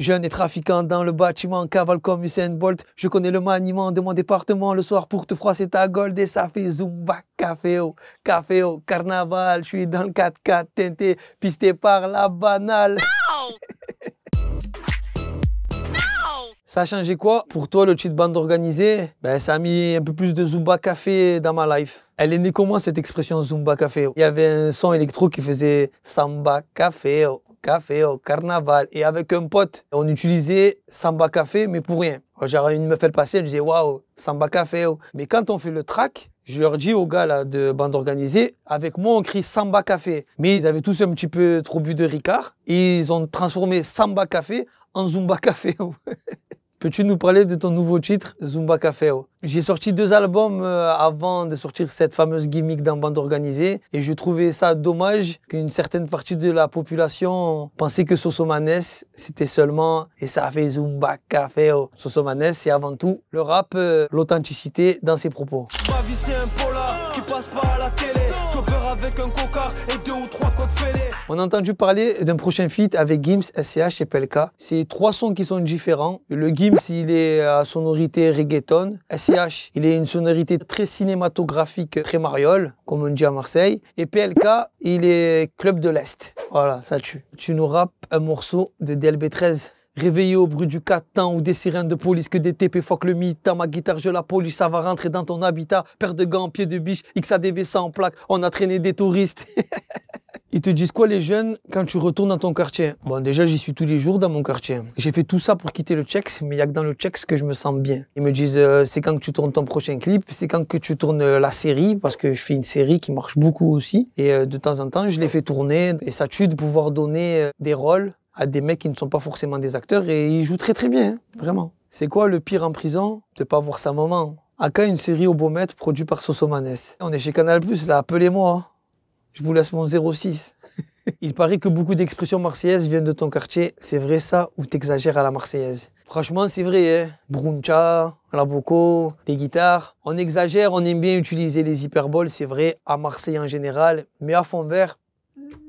Jeune et trafiquant dans le bâtiment, cavale comme Usain Bolt. Je connais le maniement de mon département le soir pour te froisser ta gold et ça fait zumba, caféo, caféo, carnaval. Je suis dans le 4x4 pisté par la banale. Ça a changé quoi Pour toi, le cheat band organisé, ben, ça a mis un peu plus de Zumba Café dans ma life. Elle est née comment cette expression Zumba Café Il y avait un son électro qui faisait Samba Café café, au carnaval. Et avec un pote, on utilisait Samba Café, mais pour rien. Genre, une me elle passer, je disais, waouh, Samba Café. Oh. Mais quand on fait le track, je leur dis aux gars de bande organisée, avec moi on crie Samba Café. Mais ils avaient tous un petit peu trop bu de Ricard. Et ils ont transformé Samba Café en Zumba Café. Oh. Peux-tu nous parler de ton nouveau titre, Zumba Caféo J'ai sorti deux albums euh, avant de sortir cette fameuse gimmick d'un bande organisée et je trouvais ça dommage qu'une certaine partie de la population pensait que Sosomanes c'était seulement et ça fait Zumba Caféo. Sosomanes c'est avant tout le rap, euh, l'authenticité dans ses propos. c'est qui passe pas la télé avec un cocard et deux ou trois On a entendu parler d'un prochain feat avec Gims, SCH et PLK. C'est trois sons qui sont différents. Le Gims, il est à sonorité reggaeton. SCH, il est une sonorité très cinématographique, très mariole, comme on dit à Marseille. Et PLK, il est club de l'Est. Voilà, ça tue. Tu nous rappes un morceau de DLB13. Réveillé au bruit du catin ou des sirènes de police que des TP fuck le mythe ma guitare je la police, ça va rentrer dans ton habitat. Paire de gants, pied de biche, XADV en plaque, on a traîné des touristes. Ils te disent quoi les jeunes quand tu retournes dans ton quartier Bon déjà j'y suis tous les jours dans mon quartier. J'ai fait tout ça pour quitter le Chex mais il n'y a que dans le Chex que je me sens bien. Ils me disent euh, c'est quand que tu tournes ton prochain clip, c'est quand que tu tournes euh, la série, parce que je fais une série qui marche beaucoup aussi. Et euh, de temps en temps je les fais tourner et ça tue de pouvoir donner des rôles à des mecs qui ne sont pas forcément des acteurs et ils jouent très très bien, hein, vraiment. C'est quoi le pire en prison De pas voir sa maman. Aka, une série au Beaumet produite par Sosomanes. On est chez Canal+, là, appelez-moi. Hein. Je vous laisse mon 06. Il paraît que beaucoup d'expressions marseillaises viennent de ton quartier. C'est vrai ça ou t'exagères à la marseillaise Franchement, c'est vrai. Hein Bruncha, la boco, les guitares. On exagère, on aime bien utiliser les hyperboles, c'est vrai, à Marseille en général. Mais à fond vert,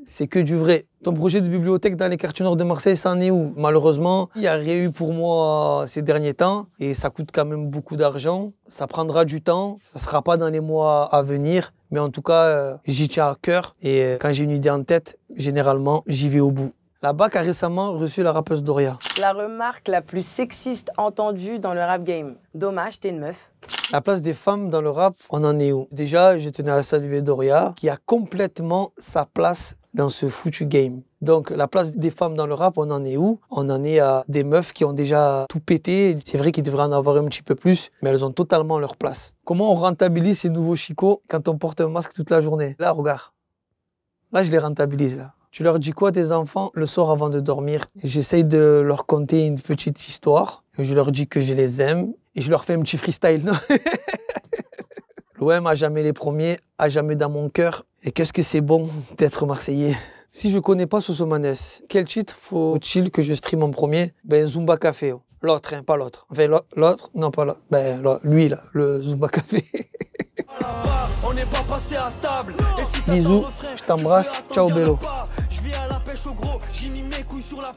c'est que du vrai. Ton projet de bibliothèque dans les quartiers nord de Marseille, ça en est où Malheureusement, il n'y a rien eu pour moi ces derniers temps et ça coûte quand même beaucoup d'argent. Ça prendra du temps, ça ne sera pas dans les mois à venir, mais en tout cas, euh, j'y tiens à cœur et euh, quand j'ai une idée en tête, généralement, j'y vais au bout. La BAC a récemment reçu la rappeuse Doria. La remarque la plus sexiste entendue dans le rap game. Dommage, t'es une meuf. La place des femmes dans le rap, on en est où Déjà, je tenais à saluer Doria, qui a complètement sa place dans ce foutu game. Donc la place des femmes dans le rap, on en est où On en est à des meufs qui ont déjà tout pété. C'est vrai qu'ils devraient en avoir un petit peu plus, mais elles ont totalement leur place. Comment on rentabilise ces nouveaux chicots quand on porte un masque toute la journée Là, regarde. Là, je les rentabilise. Tu leur dis quoi tes enfants le soir avant de dormir J'essaye de leur conter une petite histoire. Je leur dis que je les aime, et je leur fais un petit freestyle. non L'OM a jamais les premiers, a jamais dans mon cœur. Et qu'est-ce que c'est bon d'être Marseillais. Si je connais pas Sosomanes, quel titre faut-il que je stream en premier Ben Zumba Café. L'autre, hein, pas l'autre. Enfin, l'autre, non pas l'autre. Ben lui, là, le Zumba Café. On Bisous, je t'embrasse. Ciao, Bello. Je à la pêche au mes couilles sur la